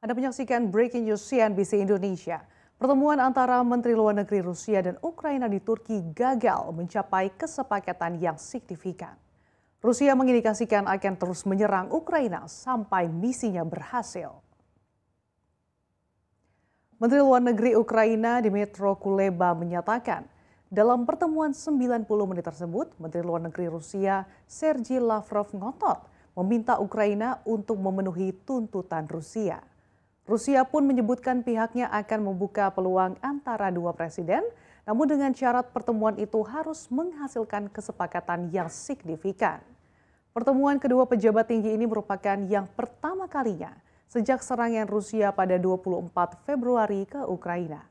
Anda menyaksikan Breaking News CNBC Indonesia. Pertemuan antara Menteri Luar Negeri Rusia dan Ukraina di Turki gagal mencapai kesepakatan yang signifikan. Rusia mengindikasikan akan terus menyerang Ukraina sampai misinya berhasil. Menteri Luar Negeri Ukraina Dmytro Kuleba menyatakan, dalam pertemuan 90 menit tersebut, Menteri Luar Negeri Rusia Sergei Lavrov ngotot meminta Ukraina untuk memenuhi tuntutan Rusia. Rusia pun menyebutkan pihaknya akan membuka peluang antara dua presiden, namun dengan syarat pertemuan itu harus menghasilkan kesepakatan yang signifikan. Pertemuan kedua pejabat tinggi ini merupakan yang pertama kalinya sejak serangan Rusia pada 24 Februari ke Ukraina.